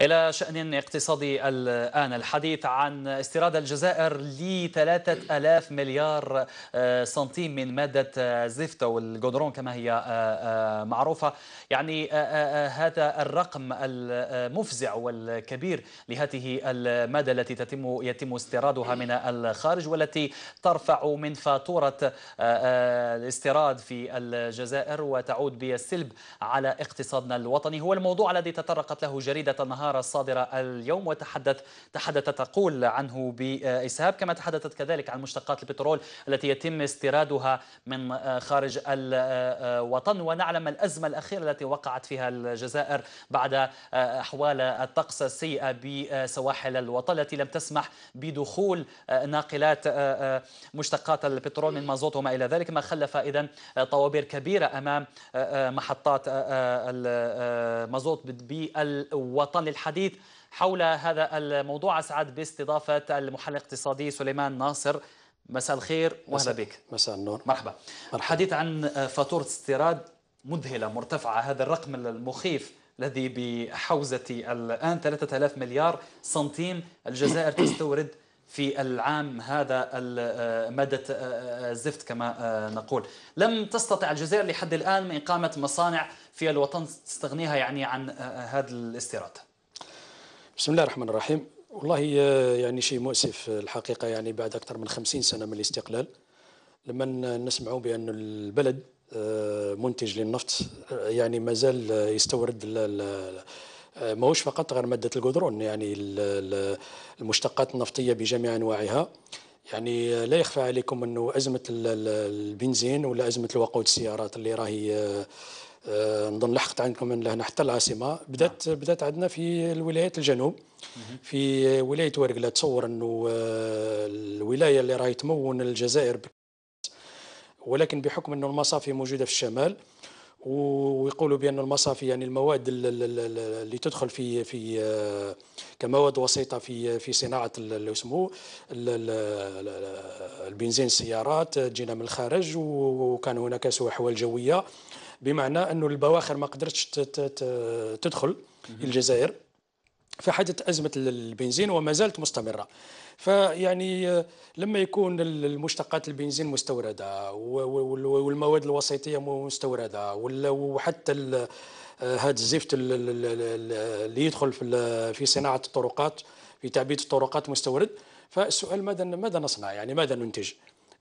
إلى شأن اقتصادي الآن الحديث عن استيراد الجزائر ل 3000 مليار آه، سنتيم من مادة آه، زفت أو الجودرون كما هي آه، معروفة يعني هذا الرقم المفزع والكبير لهذه المادة التي تتم يتم استيرادها من الخارج والتي ترفع من فاتورة الاستيراد في الجزائر وتعود بالسلب على اقتصادنا الوطني هو الموضوع الذي تطرقت له جريدة النهار الإنارة الصادرة اليوم وتحدث تحدثت تقول عنه بإسهاب كما تحدثت كذلك عن مشتقات البترول التي يتم استيرادها من آه، خارج الوطن ونعلم الأزمة الأخيرة التي وقعت فيها الجزائر بعد آه، أحوال الطقس السيئة بسواحل الوطن التي لم تسمح بدخول آه، ناقلات مشتقات البترول من مازوت وما إلى ذلك ما خلف إذا طوابير كبيرة أمام محطات المازوت بالوطن للحديث حول هذا الموضوع أسعد باستضافة المحلل الاقتصادي سليمان ناصر مساء الخير وأهلا بك مساء النور مرحبا, الحديث عن فاتورة استيراد مذهلة مرتفعة هذا الرقم المخيف الذي بحوزتي الآن 3000 مليار سنتيم الجزائر تستورد في العام هذا مادة الزفت كما نقول لم تستطع الجزائر لحد الآن من إقامة مصانع في الوطن تستغنيها يعني عن هذا الاستيراد بسم الله الرحمن الرحيم والله آه، يعني شيء مؤسف آه، الحقيقة يعني بعد أكثر من خمسين سنة من الاستقلال لما نسمع بأن البلد آه، منتج للنفط يعني مازال يستورد ماهوش فقط غير مادة القدرون يعني المشتقات النفطية بجميع أنواعها يعني لا يخفى عليكم أنه أزمة البنزين ولا أزمة الوقود السيارات اللي راهي آه، نظن لحقت عندكم لهنا حتى العاصمه بدات نعم. بدات عندنا في الولايات الجنوب في ولايه ورقله تصور انه آه، الولايه اللي راهي تمون الجزائر ولكن بحكم انه المصافي موجوده في الشمال ويقولوا بان المصافي يعني المواد اللي تدخل في في آه، كمواد وسيطه في في صناعه اللي اسمه البنزين السيارات جينا من الخارج وكان هناك سوء احوال جويه بمعنى انه البواخر ما قدرتش تدخل الجزائر في حدث ازمه البنزين وما زالت مستمره فيعني آه، لما يكون المشتقات البنزين مستورده والمواد الوسيطيه مستورده وحتى هذا آه، الزفت اللي يدخل في في صناعه الطرقات في تعبئه الطرقات مستورد فالسؤال ماذا ماذا نصنع يعني ماذا ننتج؟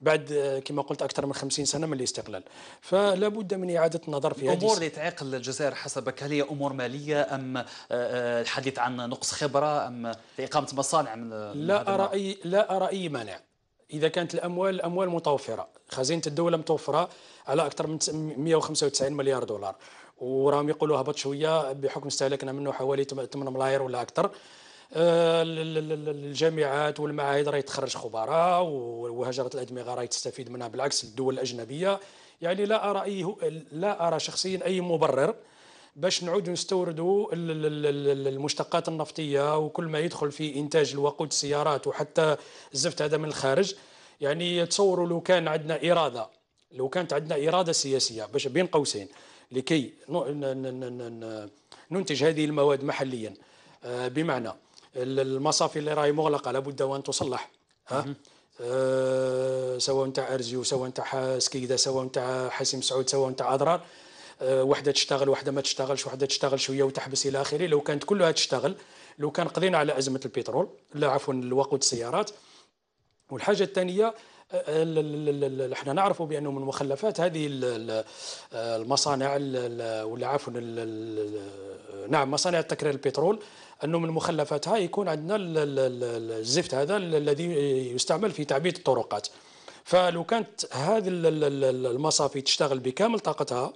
بعد آه، كما قلت اكثر من 50 سنه من الاستقلال فلا بد من اعاده النظر في هذه الامور اللي تعيق الجزائر حسبك هل هي امور ماليه ام آه، آه، الحديث عن نقص خبره ام اقامه مصانع من لا ارى اي لا ارى اي مانع اذا كانت الاموال الاموال متوفره خزينه الدوله متوفره على اكثر من 195 مليار دولار وراهم يقولوا هبط شويه بحكم استهلاكنا منه حوالي 8 ملاير ولا اكثر آه، الجامعات والمعاهد راهي تخرج خبراء وهجره الادمغه راهي تستفيد منها بالعكس الدول الاجنبيه يعني لا ارى أي لا ارى شخصيا اي مبرر باش نعود نستوردوا المشتقات النفطيه وكل ما يدخل في انتاج الوقود السيارات وحتى الزفت هذا من الخارج يعني تصوروا لو كان عندنا اراده لو كانت عندنا اراده سياسيه باش بين قوسين لكي ننتج هذه المواد محليا آه، بمعنى المصافي اللي راهي مغلقه لابد وان تصلح ها أه سواء نتاع ارزيو سواء نتاع سكيده سواء نتاع حسيم سعود سواء نتاع اضرار أه وحده تشتغل وحده ما تشتغلش وحده تشتغل شويه وتحبس الى اخره لو كانت كلها تشتغل لو كان قضينا على ازمه البترول لا عفوا الوقود السيارات والحاجه الثانيه آه، احنا نعرفوا بانه من مخلفات هذه المصانع ولا عفوا نعم مصانع تكرير البترول انه من مخلفاتها يكون عندنا الزفت هذا الذي يستعمل في تعبئه الطرقات فلو كانت هذه المصافي تشتغل بكامل طاقتها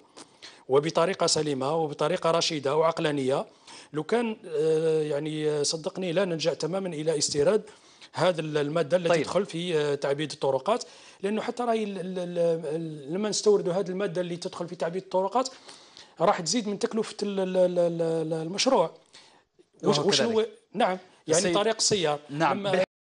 وبطريقه سليمه وبطريقه رشيده وعقلانيه لو كان آه، يعني آه، صدقني لا نلجا تماما الى استيراد هذا الماده التي طيب. تدخل في آه، تعبيد الطرقات لانه حتى راهي لما نستوردوا هذه الماده اللي تدخل في تعبيد الطرقات راح تزيد من تكلفه المشروع وش هو نعم يعني طريق سيار نعم